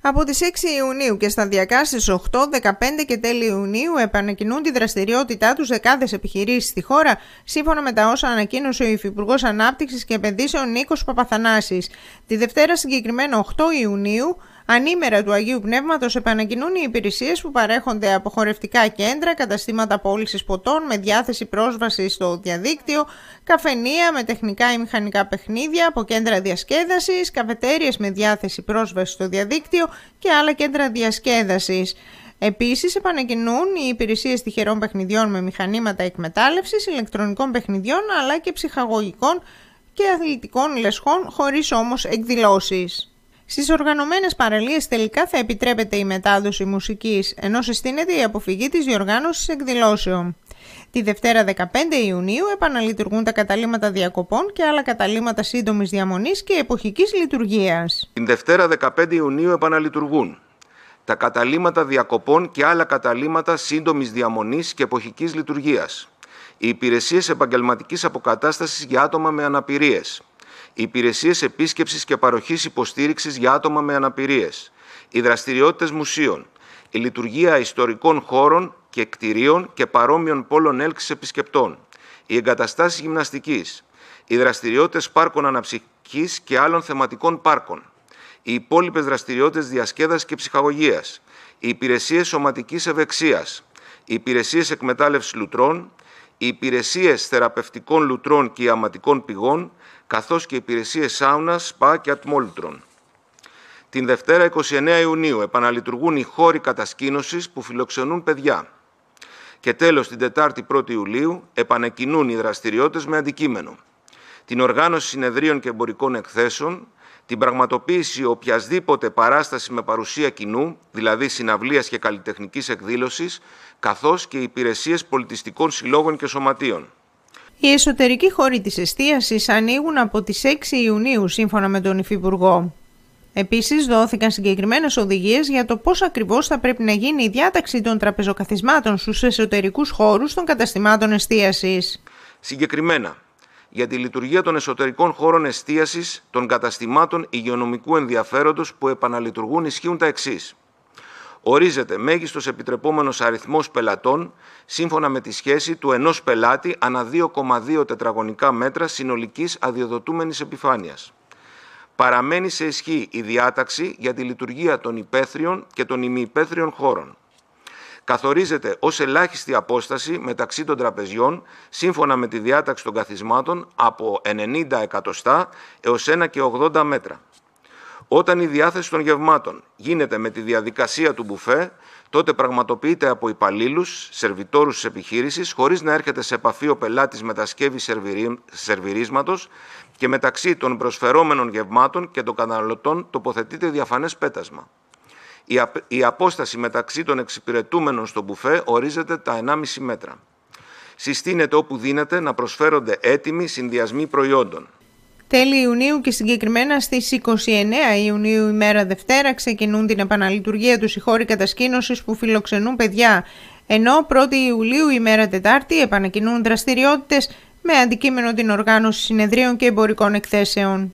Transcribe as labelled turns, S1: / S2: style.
S1: Από τις 6 Ιουνίου και σταδιακά στις 8, 15 και τέλη Ιουνίου επανακοινούν τη δραστηριότητά τους δεκάδες επιχειρήσεις στη χώρα, σύμφωνα με τα όσα ανακοίνωσε ο Υφυπουργός Ανάπτυξης και Επενδύσεων Νίκος Παπαθανάσης. Τη Δευτέρα συγκεκριμένα 8 Ιουνίου Ανήμερα του Αγίου Πνεύματος επανακοινούν οι υπηρεσίες που παρέχονται από χορευτικά κέντρα, καταστήματα πώλησης ποτών με διάθεση πρόσβαση στο διαδίκτυο, καφενεία με τεχνικά ή μηχανικά παιχνίδια, από κέντρα διασκέδασης, καφετέριες με διάθεση πρόσβαση στο διαδίκτυο και άλλα κέντρα διασκέδασης. Επίσης, επανακοινούν οι υπηρεσίες τυχερών παιχνιδιών με μηχανήματα εκμετάλλευσης, ηλεκτρονικών παιχνιδιών αλλά και ψυχαγωγικών και αθλητικών λεσχών χωρίς όμως εκδηλώσεις. Στις οργανωμένες παραλίες τελικά θα επιτρέπεται η μετάδοση μουσικής, ενώ συστήνεται η αποφυγή της διοργάνωσης εκδηλώσεων. Τη Δευτέρα 15 Ιουνίου επαναλειτουργούν τα καταλήμματα διακοπών και άλλα καταλήμματα σύντομης διαμονής και εποχικής λειτουργίας.
S2: Την Δευτέρα 15 Ιουνίου επαναλειτουργούν τα καταλήματα διακοπών και άλλα καταλήμματα σύντομης διαμονής και εποχικής λειτουργίας. Οι υπηρεσίες επαγγελματικής αποκατάστασης για άτομα με αναπηρίες οι υπηρεσίες επίσκεψης και παροχής υποστήριξης για άτομα με αναπηρίες, οι δραστηριότητες μουσείων, η λειτουργία ιστορικών χώρων και κτηρίων και παρόμοιων πόλων έλξης επισκεπτών, οι εγκαταστάσεις γυμναστικής, οι δραστηριότητες πάρκων αναψυχής και άλλων θεματικών πάρκων, οι υπόλοιπες δραστηριότητες διασκέδασης και ψυχαγωγίας, οι υπηρεσίες σωματικής ευεξίας, οι υπηρεσίες εκμετάλλευσης λουτρών, οι υπηρεσίες θεραπευτικών λουτρών και ιαματικών πηγών, καθώς και οι υπηρεσίες σάουνας, σπα και ατμόλουτρων. Την Δευτέρα 29 Ιουνίου επαναλειτουργούν οι χώροι κατασκήνωσης που φιλοξενούν παιδιά. Και τέλος, την Τετάρτη 1η Ιουλίου επανεκκινούν οι δραστηριότητες με αντικείμενο. Την οργάνωση συνεδρίων και εμπορικών εκθέσεων, την πραγματοποίηση οποιασδήποτε παράσταση με παρουσία κοινού, δηλαδή συναυλίας και καλλιτεχνικής εκδήλωσης, καθώς και υπηρεσίες πολιτιστικών συλλόγων και σωματείων.
S1: Οι εσωτερικοί χώροι της εστίασης ανοίγουν από τις 6 Ιουνίου, σύμφωνα με τον Υφυπουργό. Επίσης, δόθηκαν συγκεκριμένες οδηγίες για το πώς ακριβώς θα πρέπει να γίνει η διάταξη των τραπεζοκαθισμάτων στους εσωτερικούς χώρους των καταστημάτων εστίασης.
S2: Συγκεκριμένα, για τη λειτουργία των εσωτερικών χώρων εστίασης των καταστημάτων υγειονομικού ενδιαφέροντος που επαναλειτουργούν ισχύουν τα εξής. Ορίζεται μέγιστος επιτρεπόμενος αριθμός πελατών σύμφωνα με τη σχέση του ενός πελάτη ανά 2,2 τετραγωνικά μέτρα συνολικής αδειοδοτούμενης επιφάνειας. Παραμένει σε ισχύ η διάταξη για τη λειτουργία των υπαίθριων και των ημιυπαίθριων χώρων καθορίζεται ως ελάχιστη απόσταση μεταξύ των τραπεζιών σύμφωνα με τη διάταξη των καθισμάτων από 90 εκατοστά έως 1,80 και 80 μέτρα. Όταν η διάθεση των γευμάτων γίνεται με τη διαδικασία του μπουφέ, τότε πραγματοποιείται από υπαλλήλους, σερβιτόρους της επιχείρησης, χωρίς να έρχεται σε επαφή ο πελάτης τα σκεύη σερβιρίσματος και μεταξύ των προσφερόμενων γευμάτων και των καταναλωτών τοποθετείται διαφανές πέτασμα η απόσταση μεταξύ των εξυπηρετούμενων στο μπουφέ ορίζεται τα 1,5 μέτρα. Συστήνεται όπου δίνεται να προσφέρονται έτοιμοι συνδυασμοί προϊόντων.
S1: Τέλη Ιουνίου και συγκεκριμένα στις 29 Ιουνίου ημέρα Δευτέρα ξεκινούν την επαναλειτουργία τους οι χώροι κατασκήνωσης που φιλοξενούν παιδιά, ενώ 1η Ιουλίου ημέρα Τετάρτη επανακινούν δραστηριότητες με αντικείμενο την οργάνωση συνεδρίων και εμπορικών εκθέσεων.